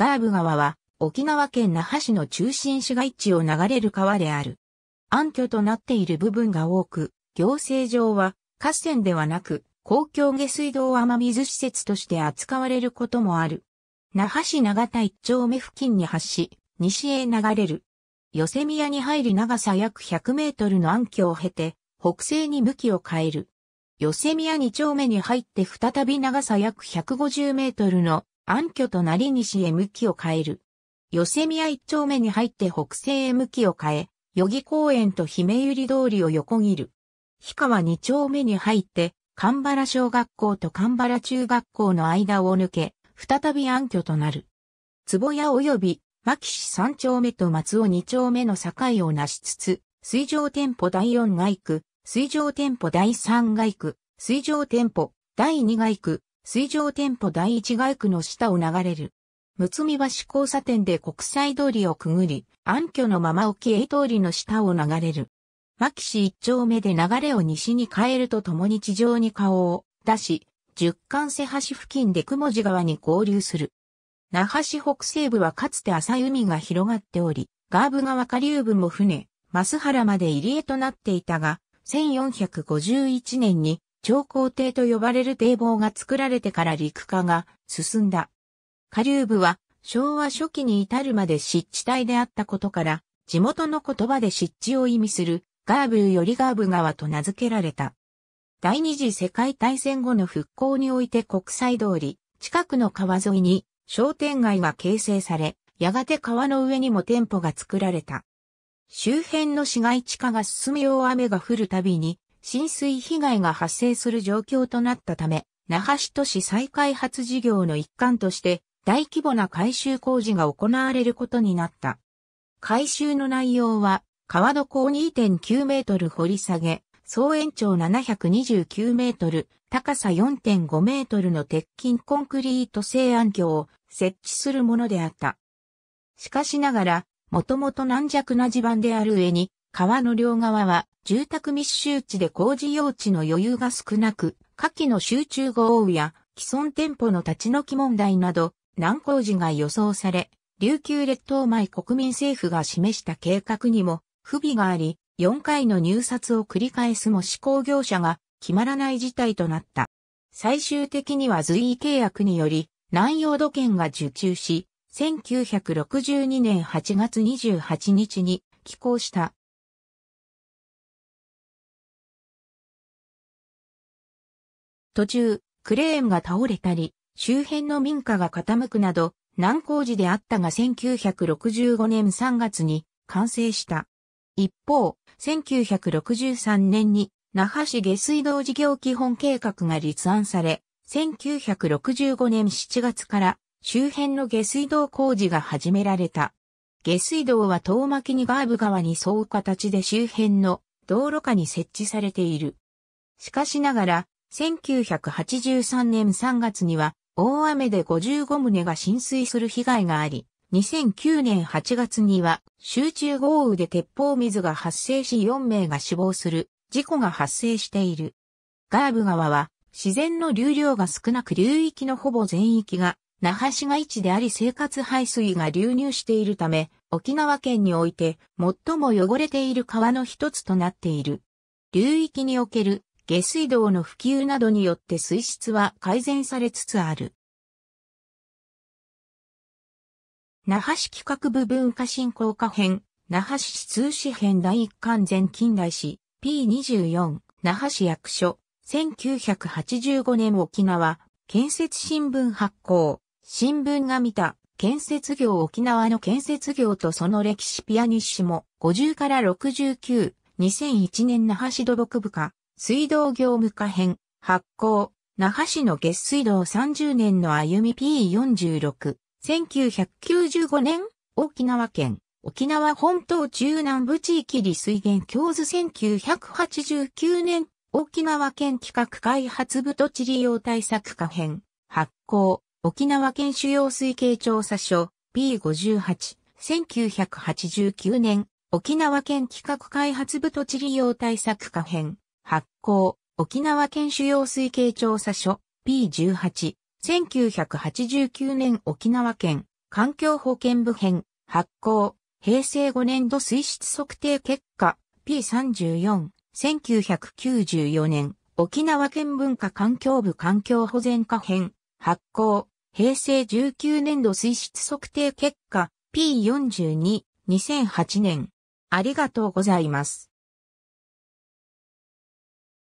ガーブ川は沖縄県那覇市の中心市街地を流れる川である。暗渠となっている部分が多く、行政上は河川ではなく公共下水道雨水施設として扱われることもある。那覇市長田一丁目付近に発し、西へ流れる。寄せ宮に入り長さ約100メートルの暗渠を経て、北西に向きを変える。寄せ宮2丁目に入って再び長さ約150メートルの暗居となり西へ向きを変える。寄宮一丁目に入って北西へ向きを変え、代儀公園と姫百合通りを横切る。氷川二丁目に入って、神原小学校と神原中学校の間を抜け、再び暗居となる。坪屋及び、牧師三丁目と松尾二丁目の境を成しつつ、水上店舗第四街区、水上店舗第三街区、水上店舗第二街区、水上店舗第一街区の下を流れる。つみ橋交差点で国際通りをくぐり、暗渠のまま沖へ通りの下を流れる。牧市一丁目で流れを西に変えるとともに地上に顔を出し、十貫瀬橋付近で雲地川に合流する。那覇市北西部はかつて浅い海が広がっており、ガーブ川下流部も船、マス原まで入り江となっていたが、1451年に長江堤と呼ばれる堤防が作られてから陸化が進んだ。下流部は昭和初期に至るまで湿地帯であったことから、地元の言葉で湿地を意味するガーブーよりガーブ川と名付けられた。第二次世界大戦後の復興において国際通り、近くの川沿いに商店街が形成され、やがて川の上にも店舗が作られた。周辺の市街地化が進むよう雨が降るたびに、浸水被害が発生する状況となったため、那覇市都市再開発事業の一環として大規模な改修工事が行われることになった。改修の内容は、川床2.9メートル掘り下げ、総延長729メートル、高さ4.5メートルの鉄筋コンクリート製暗鏡を設置するものであった。しかしながら、もともと軟弱な地盤である上に、川の両側は住宅密集地で工事用地の余裕が少なく、下記の集中豪雨や既存店舗の立ち退き問題など、難工事が予想され、琉球列島前国民政府が示した計画にも不備があり、4回の入札を繰り返すも施行業者が決まらない事態となった。最終的には随意契約により、南洋土建が受注し、1962年8月28日に寄港した途中、クレーンが倒れたり、周辺の民家が傾くなど、難工事であったが1965年3月に完成した。一方、1963年に那覇市下水道事業基本計画が立案され、1965年7月から周辺の下水道工事が始められた。下水道は遠巻きに外部側に沿う形で周辺の道路下に設置されている。しかしながら、1983年3月には大雨で55棟が浸水する被害があり、2009年8月には集中豪雨で鉄砲水が発生し4名が死亡する事故が発生している。ガーブ川は自然の流量が少なく流域のほぼ全域が那覇市街地であり生活排水が流入しているため、沖縄県において最も汚れている川の一つとなっている。流域における下水道の普及などによって水質は改善されつつある。那覇市企画部文化振興課編、那覇市通史編第一巻全近代史 P24、那覇市役所、1985年沖縄、建設新聞発行、新聞が見た、建設業沖縄の建設業とその歴史ピアニッシモ、50から69、2001年那覇市土木部下、水道業務課編、発行、那覇市の月水道30年の歩み P46、1995年、沖縄県、沖縄本島中南部地域利水源教図1989年、沖縄県企画開発部土地利用対策課編、発行、沖縄県主要水系調査所 P58、1989年、沖縄県企画開発部土地利用対策課編、発行、沖縄県主要推計調査書 P18、1989年沖縄県環境保健部編発行、平成5年度水質測定結果 P34、1994年沖縄県文化環境部環境保全課編発行、平成19年度水質測定結果 P42、2008年。ありがとうございます。